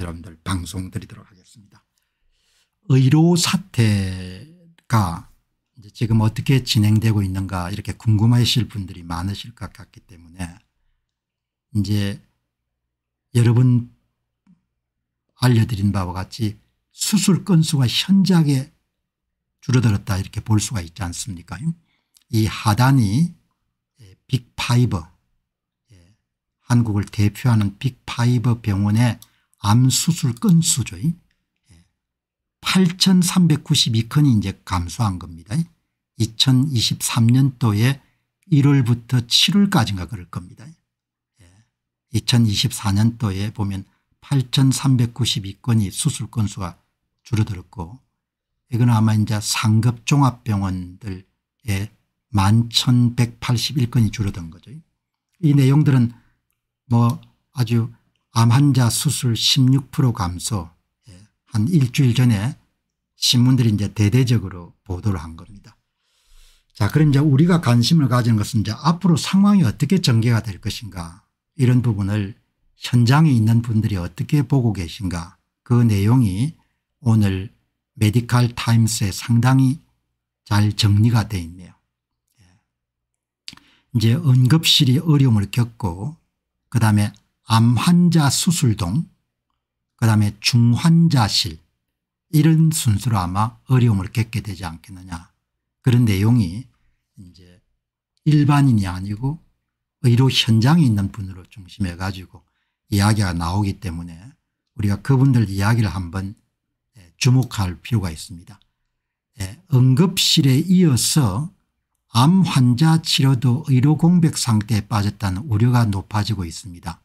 여러분들 방송 드리도록 하겠습니다. 의료 사태가 지금 어떻게 진행되고 있는가 이렇게 궁금하실 분들이 많으실 것 같기 때문에 이제 여러분 알려드린 바와 같이 수술 건수가 현저하게 줄어들었다 이렇게 볼 수가 있지 않습니까 이 하단이 빅파이버 예, 한국을 대표하는 빅파이버 병원의 암수술 건수죠. 8,392건이 이제 감소한 겁니다. 2023년도에 1월부터 7월까지인가 그럴 겁니다. 2024년도에 예. 보면 8,392건이 수술 건수가 줄어들었고 이건 아마 이제 상급 종합병원들에 11,181건이 줄어든 거죠. 이 내용들은 뭐 아주 암 환자 수술 16% 감소 예, 한 일주일 전에 신문들이 이제 대대적으로 보도를 한 겁니다. 자 그럼 이제 우리가 관심을 가진 것은 이제 앞으로 상황이 어떻게 전개가 될 것인가 이런 부분을 현장에 있는 분들이 어떻게 보고 계신가 그 내용이 오늘 메디칼 타임스에 상당히 잘 정리가 돼 있네요. 예. 이제 응급실이 어려움을 겪고 그다음에 암환자 수술동 그 다음에 중환자실 이런 순서로 아마 어려움을 겪게 되지 않겠느냐 그런 내용이 이제 일반인이 아니고 의료 현장에 있는 분으로 중심해 가지고 이야기가 나오기 때문에 우리가 그분들 이야기를 한번 예, 주목할 필요가 있습니다. 예, 응급실에 이어서 암 환자 치료도 의료 공백 상태에 빠졌다는 우려가 높아지고 있습니다.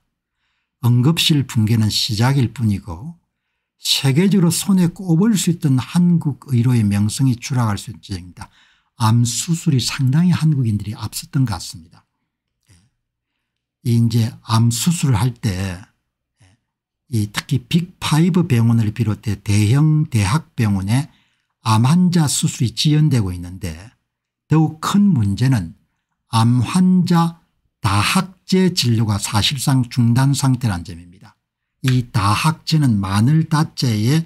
응급실 붕괴는 시작일 뿐이고 세계적으로 손에 꼽을 수 있던 한국 의료의 명성이 추락할 수 있습니다. 암 수술이 상당히 한국인들이 앞섰던 것 같습니다. 예. 이제 암 수술을 할때 예. 특히 빅5 병원을 비롯해 대형 대학병원에 암 환자 수술이 지연되고 있는데 더욱 큰 문제는 암 환자 다학 학제 진료가 사실상 중단 상태란 점입니다. 이 다학제는 마늘 다제에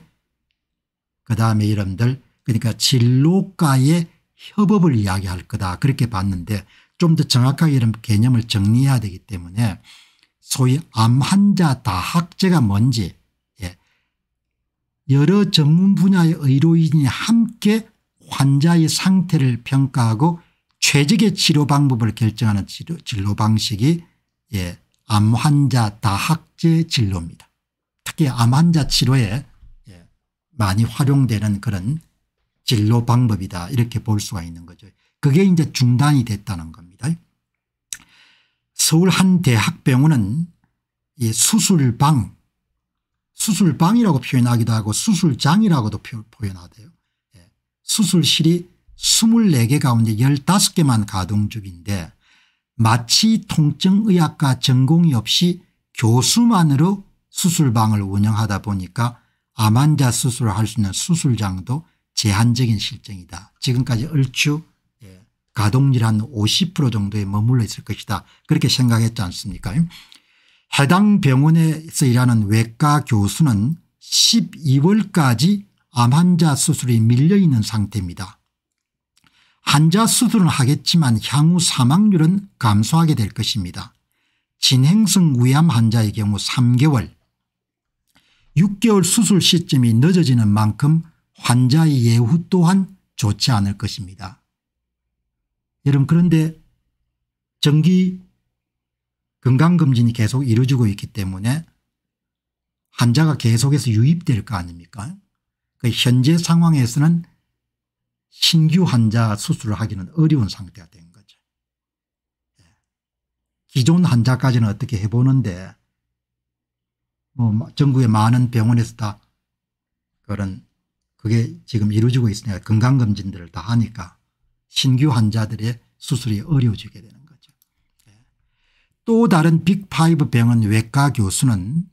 그 다음에 이름들 그러니까 진로과의 협업을 이야기할 거다 그렇게 봤는데 좀 더 정확하게 이런 개념을 정리해야 되기 때문에 소위 암 환자 다학제가 뭔지 예. 여러 전문 분야의 의료인이 함께 환자의 상태를 평가하고 최적의 치료 방법을 결정하는 치료 진료 방식이 예, 암 환자 다학제 진료입니다. 특히 암 환자 치료에 예, 많이 활용되는 그런 진료 방법이다 이렇게 볼 수가 있는 거죠. 그게 이제 중단이 됐다는 겁니다. 서울 한 대학병원은 예, 수술방 수술방이라고 표현하기도 하고 수술장이라고도 표현하대요. 예, 수술실이 24개 가운데 15개만 가동 중인데 마치 통증의학과 전공이 없이 교수만으로 수술방을 운영하다 보니까 암환자 수술을 할 수 있는 수술장도 제한적인 실정이다. 지금까지 얼추 예, 가동률 한50% 정도에 머물러 있을 것이다. 그렇게 생각했지 않습니까 해당 병원에서 일하는 외과 교수는 12월까지 암환자 수술이 밀려있는 상태입니다. 환자 수들은 하겠지만 향후 사망률은 감소하게 될 것입니다. 진행성 위암 환자의 경우 3개월 6개월 수술 시점이 늦어지는 만큼 환자의 예후 또한 좋지 않을 것입니다. 여러분 그런데 정기 건강검진이 계속 이루어지고 있기 때문에 환자가 계속해서 유입될 거 아닙니까 그 현재 상황에서는 신규 환자 수술을 하기는 어려운 상태가 된 거죠. 예. 기존 환자까지는 어떻게 해보는데 뭐 전국의 많은 병원에서 다 그런 그게 지금 이루어지고 있으니까 건강검진들을 다 하니까 신규 환자들의 수술이 어려워지게 되는 거죠. 예. 또 다른 빅5 병원 외과 교수는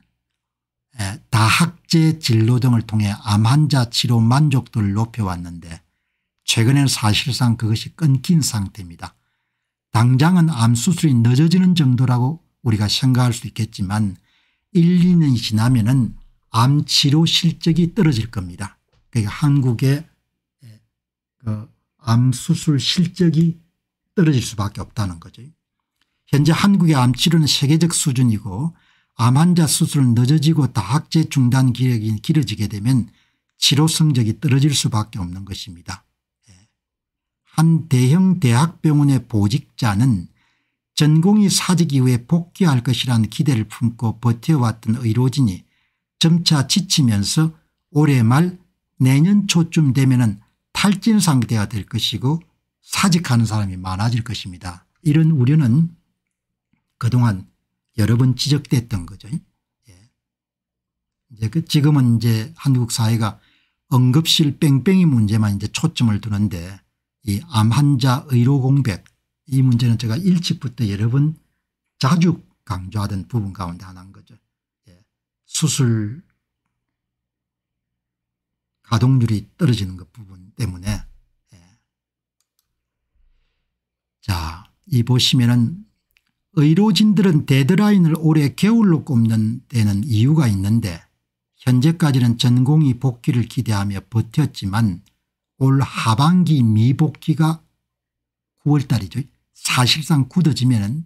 예, 다학제 진료 등을 통해 암 환자 치료 만족도를 높여왔는데 최근엔 사실상 그것이 끊긴 상태입니다. 당장은 암수술이 늦어지는 정도라고 우리가 생각할 수 있겠지만 1, 2년이 지나면 은 암치료 실적이 떨어질 겁니다. 그러니까 한국의 예, 그 암수술 실적이 떨어질 수밖에 없다는 거죠. 현재 한국의 암치료는 세계적 수준이고 암 환자 수술은 늦어지고 다학제 중단 기력이 길어지게 되면 치료 성적이 떨어질 수밖에 없는 것입니다. 한 대형 대학병원의 보직자는 전공이 사직 이후에 복귀할 것이라는 기대를 품고 버텨왔던 의료진이 점차 지치면서 올해 말 내년 초쯤 되면 은 탈진 상태가 될 것이고 사직하는 사람이 많아질 것입니다. 이런 우려는 그동안 여러 번 지적됐던 거죠. 예. 이제 그 지금은 이제 한국 사회가 응급실 뺑뺑이 문제만 이제 초점을 두는데 이암 환자 의료 공백 이 문제는 제가 일찍부터 여러 번 자주 강조하던 부분 가운데 하나인 거죠. 예. 수술 가동률이 떨어지는 것 부분 때문에 예. 자이 보시면은 의료진들은 데드라인을 올해 겨울로 꼽는 데는 이유가 있는데 현재까지는 전공이 복귀를 기대하며 버텼지만 올 하반기 미복귀가 9월달이죠. 사실상 굳어지면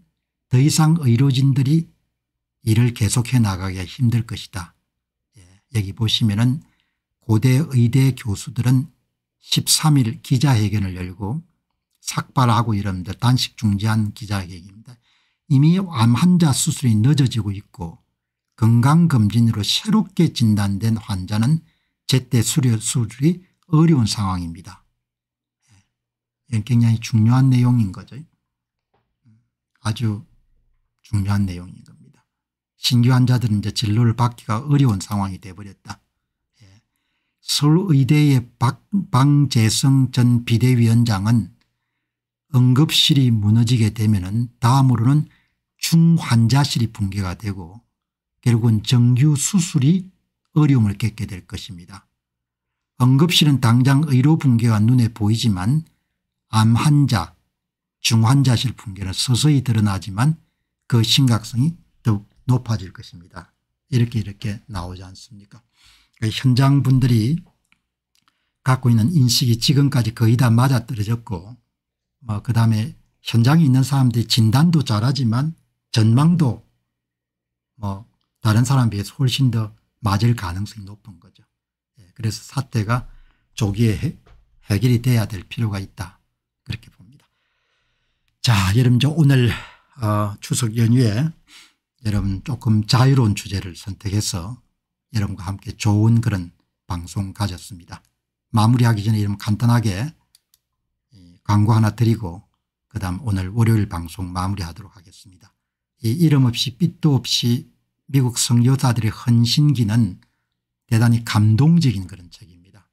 더 이상 의료진들이 일을 계속해 나가기가 힘들 것이다. 예, 여기 보시면 은 고대 의대 교수들은 13일 기자회견을 열고 삭발하고 이러면서 단식 중지한 기자회견입니다. 이미 암 환자 수술이 늦어지고 있고 건강검진으로 새롭게 진단된 환자는 제때 수료 수술이 어려운 상황입니다. 예. 예, 굉장히 중요한 내용인 거죠. 아주 중요한 내용인 겁니다. 신규 환자들은 이제 진료를 받기가 어려운 상황이 되어버렸다. 예. 서울의대의 박, 재성전 비대위원장은 응급실이 무너지게 되면 은 다음으로는 중환자실이 붕괴가 되고 결국은 정규 수술이 어려움을 겪게 될 것입니다. 응급실은 당장 의료 붕괴가 눈에 보이지만 암 환자 중환자실 붕괴는 서서히 드러나지만 그 심각성이 더욱 높아질 것입니다. 이렇게 이렇게 나오지 않습니까 그 현장 분들이 갖고 있는 인식이 지금까지 거의 다 맞아떨어졌고 뭐 그다음에 현장에 있는 사람들이 진단도 잘하지만 전망도 뭐 다른 사람에 비해서 훨씬 더 맞을 가능성이 높은 거죠. 그래서 사태가 조기에 해, 해결이 돼야 될 필요가 있다 그렇게 봅니다. 자 여러분 저 오늘 어, 추석 연휴에 여러분 조금 자유로운 주제를 선택해서 여러분과 함께 좋은 그런 방송 가졌습니다. 마무리하기 전에 여러분 간단하게 광고 하나 드리고 그다음 오늘 월요일 방송 마무리하도록 하겠습니다. 이 이름 없이 빛도 없이 미국 성교사들의 헌신기는 대단히 감동적인 그런 책입니다.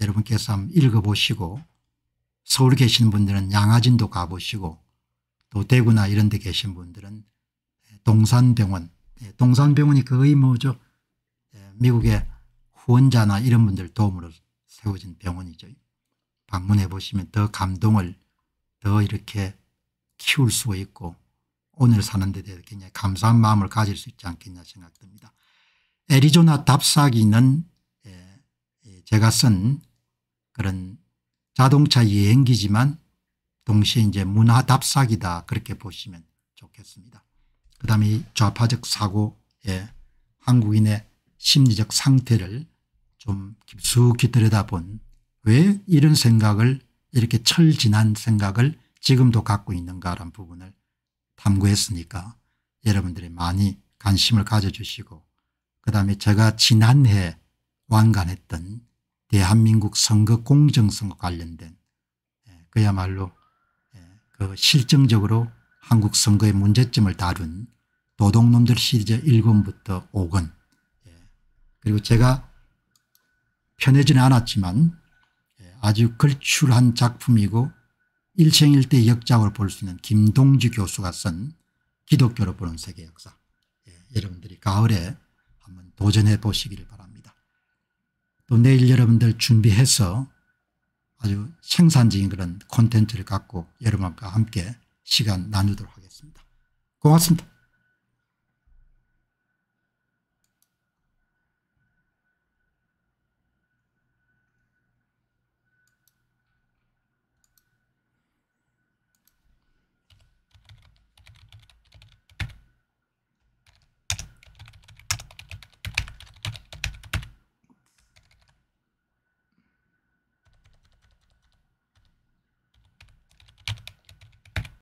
여러분께서 한번 읽어보시고 서울 계신 분들은 양아진도 가보시고 또 대구나 이런 데 계신 분들은 동산병원 예, 동산병원이 거의 뭐죠 예, 미국의 후원자나 이런 분들 도움으로 세워진 병원이죠. 방문해 보시면 더 감동을 더 이렇게 키울 수 있고 오늘 사는 데 대해서 굉장히 감사한 마음을 가질 수 있지 않겠냐 생각됩니다. 애리조나 답사기는 예, 예, 제가 쓴 그런 자동차 여행기지만 동시에 이제 문화 답사기다 그렇게 보시면 좋겠습니다. 그 다음에 좌파적 사고의 예, 한국인의 심리적 상태를 좀 깊숙이 들여다본 왜 이런 생각을 이렇게 철진한 생각을 지금도 갖고 있는가라는 부분을 탐구했으니까 여러분들이 많이 관심을 가져주시고 그다음에 제가 지난해 완간했던 대한민국 선거 공정성과 관련된 예, 그야말로 예, 그실증적으로 한국 선거의 문제점을 다룬 도둑놈들 시리즈 1권부터 5권 예. 그리고 제가 편해지는 않았지만 아주 걸출한 작품이고 일생일대 역작을 볼 수 있는 김동주 교수가 쓴 기독교로 보는 세계 역사 여러분들이 가을에 한번 도전해 보시기를 바랍니다. 또 내일 여러분들 준비해서 아주 생산적인 그런 콘텐츠를 갖고 여러분과 함께 시간 나누도록 하겠습니다. 고맙습니다.